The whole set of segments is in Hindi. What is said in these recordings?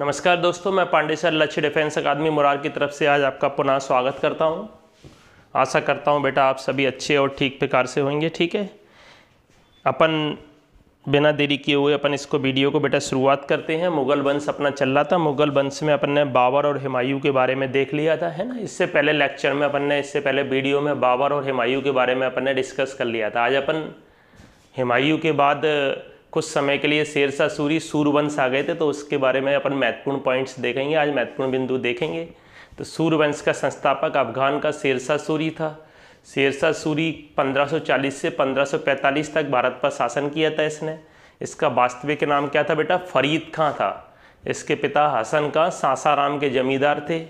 नमस्कार दोस्तों मैं पांडेसर लक्ष्य डिफेंस अकादमी मुरार की तरफ से आज आपका पुनः स्वागत करता हूं आशा करता हूं बेटा आप सभी अच्छे और ठीक प्रकार से होंगे ठीक है अपन बिना देरी किए हुए अपन इसको वीडियो को बेटा शुरुआत करते हैं मुगल वंश अपना चल रहा था मुगल वंश में अपन ने बाबर और हिमायू के बारे में देख लिया था है ना इससे पहले लेक्चर में अपन ने इससे पहले वीडियो में बाबर और हिमायू के बारे में अपन ने डिस्कस कर लिया था आज अपन हिमायू के बाद कुछ समय के लिए शेरशाह सूरी सूर्यवंश आ गए थे तो उसके बारे में अपन महत्वपूर्ण पॉइंट्स देखेंगे आज महत्वपूर्ण बिंदु देखेंगे तो सूर्यवंश का संस्थापक अफगान का शेरशाह सूरी था शेरशाह सूरी 1540 से 1545 तक भारत पर शासन किया था इसने इसका वास्तविक नाम क्या था बेटा फरीद खां था इसके पिता हसन खां सासाराम के जमींदार थे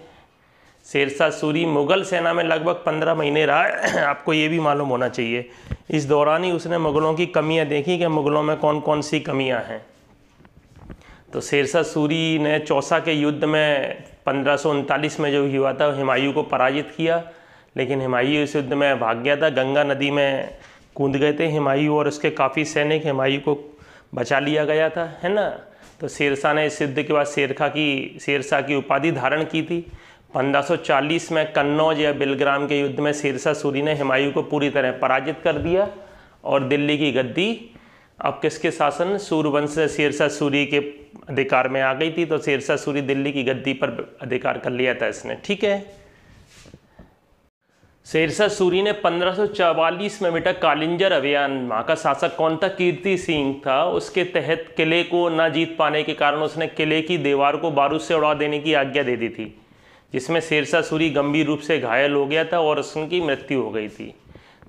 शेरशाह सूरी मुग़ल सेना में लगभग पंद्रह महीने रहा आपको ये भी मालूम होना चाहिए इस दौरान ही उसने मुग़लों की कमियां देखी कि मुग़लों में कौन कौन सी कमियां हैं तो शेरशाह सूरी ने चौसा के युद्ध में पंद्रह में जो हुआ था हिमायू को पराजित किया लेकिन हिमायू इस युद्ध में भाग गया था गंगा नदी में कूद गए थे हिमायू और उसके काफ़ी सैनिक हिमायू को बचा लिया गया था है ना तो शेरशाह ने इस युद्ध के बाद शेरखा की शेरशाह की उपाधि धारण की थी 1540 में कन्नौज या बिलग्राम के युद्ध में सिरसा सूरी ने हुमायूं को पूरी तरह पराजित कर दिया और दिल्ली की गद्दी अब किसके शासन सूर्यवंश से सिरसा सूरी के अधिकार में आ गई थी तो सिरसा सूरी दिल्ली की गद्दी पर अधिकार कर लिया था इसने ठीक है शेरशाह सूरी ने 1544 में बेटा कालिंजर अभियान वहाँ का शासक कौन था कीर्ति सिंह था उसके तहत किले को ना जीत पाने के कारण उसने किले की दीवार को बारूद से उड़ा देने की आज्ञा दे दी थी जिसमें शेरशाह सूरी गंभीर रूप से घायल हो गया था और उसकी मृत्यु हो गई थी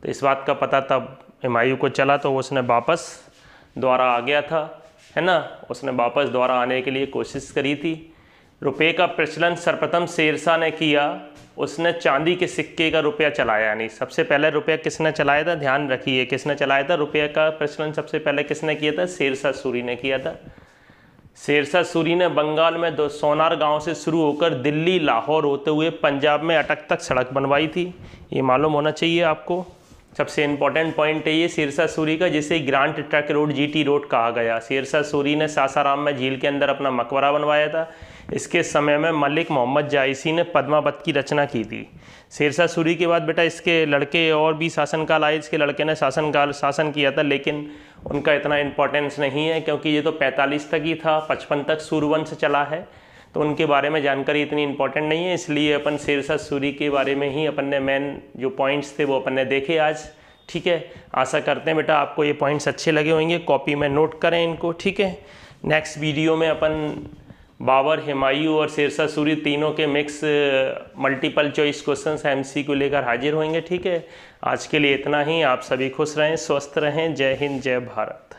तो इस बात का पता तब हिमायू को चला तो उसने वापस द्वारा आ गया था है ना उसने वापस द्वारा आने के लिए कोशिश करी थी रुपये का प्रचलन सर्वप्रथम शेरशाह ने किया उसने चांदी के सिक्के का रुपया चलाया यानी सबसे पहले रुपया किसने चलाया था ध्यान रखिए किसने चलाया था रुपया का प्रचलन सबसे पहले किसने किया था शेरशाह सूरी ने किया था शेरशाह सूरी ने बंगाल में दो सोनार गांव से शुरू होकर दिल्ली लाहौर होते हुए पंजाब में अटक तक सड़क बनवाई थी ये मालूम होना चाहिए आपको सबसे इम्पॉर्टेंट पॉइंट है ये सिरसा सूरी का जिसे grand trunk road GT road कहा गया सिरसा सूरी ने सासाराम में झील के अंदर अपना मकबरा बनवाया था इसके समय में मलिक मोहम्मद जायसी ने पद्मावत की रचना की थी सिरसा सूरी के बाद बेटा इसके लड़के और भी शासनकाल आए इसके लड़के ने शासनकाल शासन किया था लेकिन उनका इतना इम्पोर्टेंस नहीं है क्योंकि ये तो पैंतालीस तक ही था पचपन तक सूर्यवंश चला है तो उनके बारे में जानकारी इतनी इंपॉर्टेंट नहीं है इसलिए अपन शेरशाह सूरी के बारे में ही अपन ने मेन जो पॉइंट्स थे वो अपन ने देखे आज ठीक है आशा करते हैं बेटा आपको ये पॉइंट्स अच्छे लगे होंगे कॉपी में नोट करें इनको ठीक है नेक्स्ट वीडियो में अपन बाबर हिमायू और शेरशाह सूरी तीनों के mix multiple choice question MC को लेकर हाजिर होंगे ठीक है आज के लिए इतना ही आप सभी खुश रहें स्वस्थ रहें जय हिंद जय भारत